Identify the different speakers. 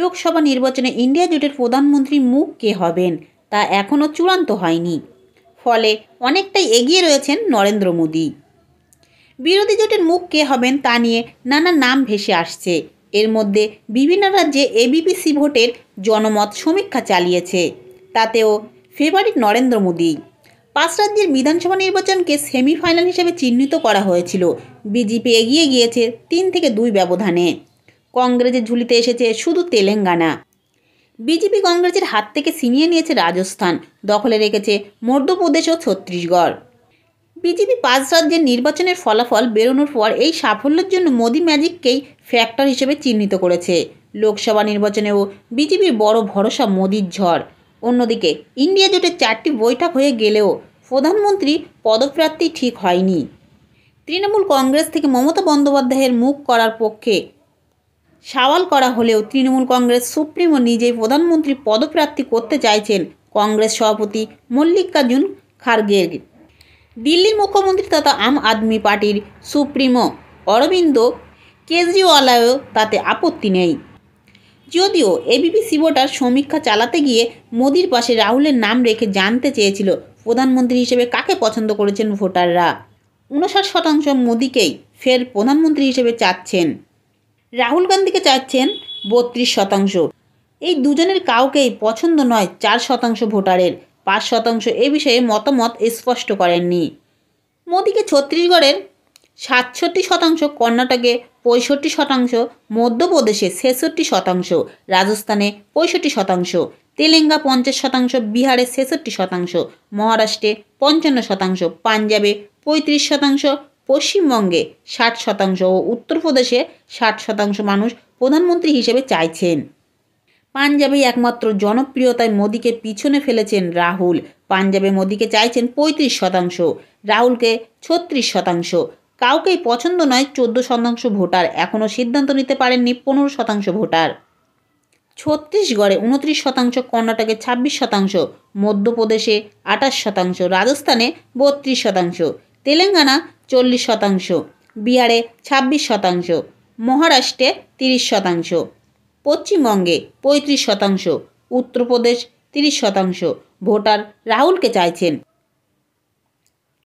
Speaker 1: লোকসভা নির্বাচনে ইন্ডিয়া জোটের প্রধানমন্ত্রী মুখ কে হবেন তা এখনও চূড়ান্ত হয়নি ফলে অনেকটাই এগিয়ে রয়েছেন নরেন্দ্র মোদী বিরোধী জোটের মুখ কে হবেন তা নিয়ে নানা নাম ভেসে আসছে এর মধ্যে বিভিন্ন রাজ্যে এবিপিসি ভোটের জনমত সমীক্ষা চালিয়েছে তাতেও ফেভারিট নরেন্দ্র মোদী পাঁচ রাজ্যের বিধানসভা নির্বাচনকে সেমিফাইনাল হিসেবে চিহ্নিত করা হয়েছিল বিজেপি এগিয়ে গিয়েছে তিন থেকে দুই ব্যবধানে কংগ্রেসের ঝুলিতে এসেছে শুধু তেলেঙ্গানা বিজেপি কংগ্রেসের হাত থেকে ছিনিয়ে নিয়েছে রাজস্থান দখলে রেখেছে মধ্যপ্রদেশ ও ছত্তিশগড় বিজেপি পাঁচ রাজ্যের নির্বাচনের ফলাফল বেরোনোর পর এই সাফল্যের জন্য মোদি ম্যাজিককেই ফ্যাক্টর হিসেবে চিহ্নিত করেছে লোকসভা নির্বাচনেও বিজেপির বড় ভরসা মোদির ঝড় অন্যদিকে ইন্ডিয়া জোটের চারটি বৈঠক হয়ে গেলেও প্রধানমন্ত্রী পদপ্রার্থী ঠিক হয়নি তৃণমূল কংগ্রেস থেকে মমতা বন্দ্যোপাধ্যায়ের মুখ করার পক্ষে সওয়াল করা হলেও তৃণমূল কংগ্রেস সুপ্রিমো নিজেই প্রধানমন্ত্রী পদপ্রার্থী করতে চাইছেন কংগ্রেস সভাপতি মল্লিকার্জুন খার্গে দিল্লির মুখ্যমন্ত্রী তথা আম আদমি পার্টির সুপ্রিমো অরবিন্দ কেজরিওয়ালও তাতে আপত্তি নেই যদিও এবিপি সিবোটার সমীক্ষা চালাতে গিয়ে মোদির পাশে রাহুলের নাম রেখে জানতে চেয়েছিল প্রধানমন্ত্রী হিসেবে কাকে পছন্দ করেছেন ভোটাররা উনষাট শতাংশ মোদিকেই ফের প্রধানমন্ত্রী হিসেবে চাচ্ছেন রাহুল গান্ধীকে চাচ্ছেন বত্রিশ শতাংশ এই দুজনের কাউকেই পছন্দ নয় চার শতাংশ ভোটারের পাঁচ শতাংশ এ বিষয়ে মতামত স্পষ্ট করেননি মোদীকে ছত্তিশগড়ের সাতষট্টি শতাংশ কর্ণাটকে পঁয়ষট্টি শতাংশ মধ্যপ্রদেশে ছেষট্টি শতাংশ রাজস্থানে পঁয়ষট্টি শতাংশ তেলেঙ্গা পঞ্চাশ শতাংশ বিহারে ছেষট্টি শতাংশ মহারাষ্ট্রে পঞ্চান্ন শতাংশ পাঞ্জাবে পঁয়ত্রিশ শতাংশ পশ্চিমবঙ্গে ষাট শতাংশ ও উত্তরপ্রদেশে ষাট শতাংশ মানুষ প্রধানমন্ত্রী হিসেবে চাইছেন পাঞ্জাবে একমাত্র জনপ্রিয়তায় মোদীকে পিছনে ফেলেছেন রাহুল পাঞ্জাবে মোদিকে চাইছেন পঁয়ত্রিশ শতাংশ রাহুলকে ছত্রিশ শতাংশ কাউকেই পছন্দ নয় চোদ্দো শতাংশ ভোটার এখনও সিদ্ধান্ত নিতে পারেননি পনেরো শতাংশ ভোটার ছত্তিশগড়ে উনত্রিশ শতাংশ কর্ণাটকে ছাব্বিশ শতাংশ মধ্যপ্রদেশে আটাশ শতাংশ রাজস্থানে বত্রিশ শতাংশ তেলেঙ্গানা চল্লিশ শতাংশ বিহারে ২৬ শতাংশ মহারাষ্ট্রে ৩০ শতাংশ পশ্চিমবঙ্গে ৩৫ শতাংশ উত্তরপ্রদেশ ৩০ শতাংশ ভোটার রাহুলকে চাইছেন